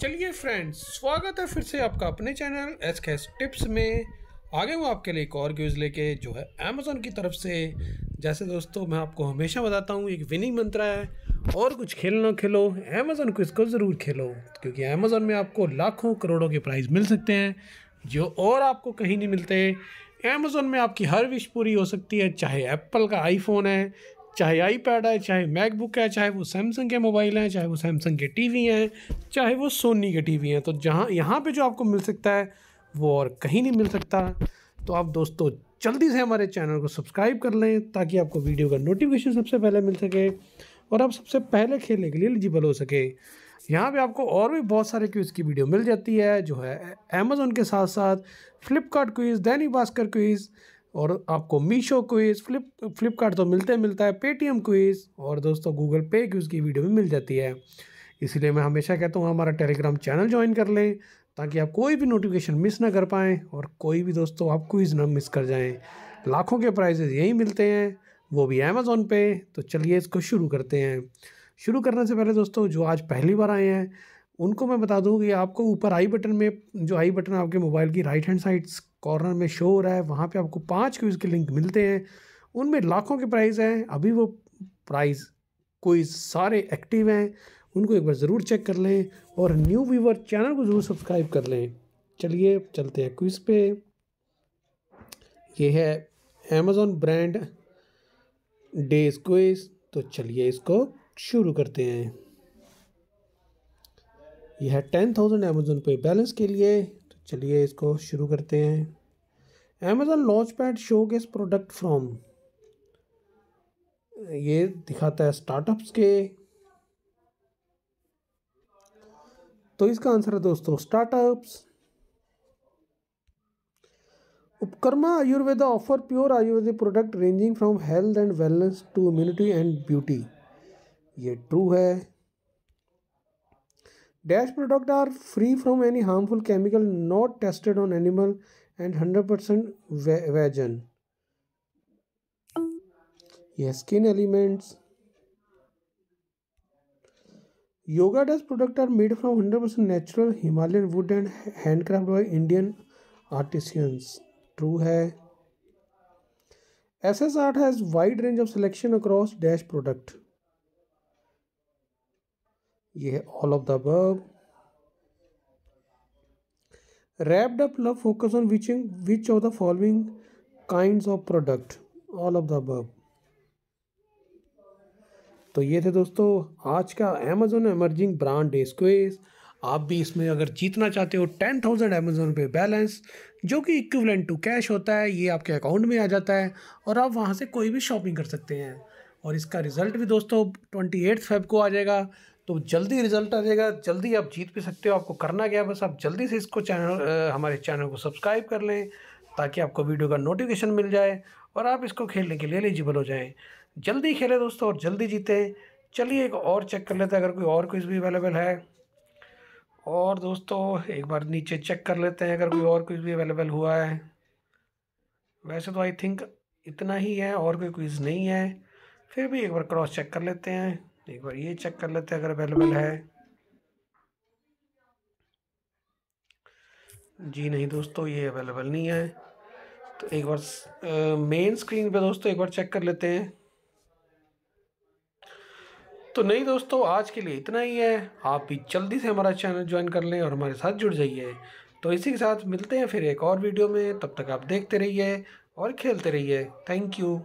चलिए फ्रेंड्स स्वागत है फिर से आपका अपने चैनल एस कैस टिप्स में आगे हूँ आपके लिए एक और क्यूज़ लेके जो है अमेजोन की तरफ से जैसे दोस्तों मैं आपको हमेशा बताता हूँ एक विनिंग मंत्र है और कुछ खेलना खेलो अमेजोन को इसको ज़रूर खेलो क्योंकि अमेजोन में आपको लाखों करोड़ों के प्राइज़ मिल सकते हैं जो और आपको कहीं नहीं मिलते अमेज़ोन में आपकी हर विश पूरी हो सकती है चाहे एप्पल का आईफोन है चाहे आईपैड है चाहे मैकबुक है चाहे वो सैमसंग के मोबाइल हैं चाहे वो सैमसंग के टीवी हैं चाहे वो सोनी के टीवी हैं तो जहाँ यहाँ पे जो आपको मिल सकता है वो और कहीं नहीं मिल सकता तो आप दोस्तों जल्दी से हमारे चैनल को सब्सक्राइब कर लें ताकि आपको वीडियो का नोटिफिकेशन सबसे पहले मिल सके और आप सबसे पहले खेलने के लिए एलिजिबल हो सके यहाँ पे आपको और भी बहुत सारे क्विज़ की वीडियो मिल जाती है जो है अमेज़ोन के साथ साथ फ्लिपकार्ट क्विज़ दैनिक भास्कर क्विज़ और आपको मीशो क्विज़ फ्लिप फ्लिपकार्ट तो मिलते मिलता है पेटीएम क्विज़ और दोस्तों गूगल पे की की वीडियो भी मिल जाती है इसीलिए मैं हमेशा कहता हूँ हमारा टेलीग्राम चैनल ज्वाइन कर लें ताकि आप कोई भी नोटिफिकेशन मिस ना कर पाएँ और कोई भी दोस्तों आप क्विज़ ना मिस कर जाएँ लाखों के प्राइजेज़ यहीं मिलते हैं वो भी अमेज़ोन पे तो चलिए इसको शुरू करते हैं शुरू करने से पहले दोस्तों जो आज पहली बार आए हैं उनको मैं बता दूँ कि आपको ऊपर आई बटन में जो आई बटन आपके मोबाइल की राइट हैंड साइड कॉर्नर में शो हो रहा है वहाँ पे आपको पांच क्विज़ के लिंक मिलते हैं उनमें लाखों के प्राइज़ हैं अभी वो प्राइज़ कोई सारे एक्टिव हैं उनको एक बार ज़रूर चेक कर लें और न्यू व्यूवर चैनल को ज़रूर सब्सक्राइब कर लें चलिए चलते हैं क्विज़ पे ये है अमेज़ोन ब्रांड डेज क्विज़ तो चलिए इसको शुरू करते हैं यह है ten thousand Amazon Pay balance के लिए तो चलिए इसको शुरू करते हैं अमेज़ोन लॉन्च पैड शो के प्रोडक्ट फ्रॉम ये दिखाता है स्टार्टअप्स के तो इसका आंसर है दोस्तों startups Upakarma Ayurveda offer pure Ayurvedic product ranging from health and wellness to immunity and beauty ये ट्रू है dash product are free from any harmful chemical not tested on animal and hundred percent vegan ये skin elements yoga dash product are made from hundred percent natural Himalayan wood and handcraft by Indian artisans true है S S art has wide range of selection across dash product ये all of the above wrapped up love focus on which which of the following kinds of product all of the above तो ये थे दोस्तों आज का Amazon emerging brand days quiz आप भी इसमें अगर जीतना चाहते हो ten thousand Amazon Pay balance जो कि इक्विवेलेंट टू कैश होता है ये आपके अकाउंट में आ जाता है और आप वहाँ से कोई भी शॉपिंग कर सकते हैं और इसका रिज़ल्ट भी दोस्तों ट्वेंटी एट्थ फेब को आ जाएगा तो जल्दी रिजल्ट आ जाएगा जल्दी आप जीत भी सकते हो आपको करना क्या बस आप जल्दी से इसको चैनल हमारे चैनल को सब्सक्राइब कर लें ताकि आपको वीडियो का नोटिफिकेशन मिल जाए और आप इसको खेलने के लिए एलिजिबल हो जाएँ जल्दी खेलें दोस्तों और जल्दी जीते चलिए एक और चेक कर लेते हैं अगर कोई और क्विज भी अवेलेबल है और दोस्तों एक बार नीचे चेक कर लेते हैं अगर कोई और क्विज भी अवेलेबल हुआ है वैसे तो आई थिंक इतना ही है और कोई क्विज़ नहीं है फिर भी एक बार क्रॉस चेक कर लेते हैं एक बार ये चेक कर लेते हैं अगर अवेलेबल है जी नहीं दोस्तों ये अवेलेबल नहीं है तो एक बार मेन स्क्रीन पे दोस्तों एक बार चेक कर लेते हैं तो नहीं दोस्तों आज के लिए इतना ही है आप भी जल्दी से हमारा चैनल ज्वाइन कर लें और हमारे साथ जुड़ जाइए तो इसी के साथ मिलते हैं फिर एक और वीडियो में तब तक आप देखते रहिए और खेलते रहिए थैंक यू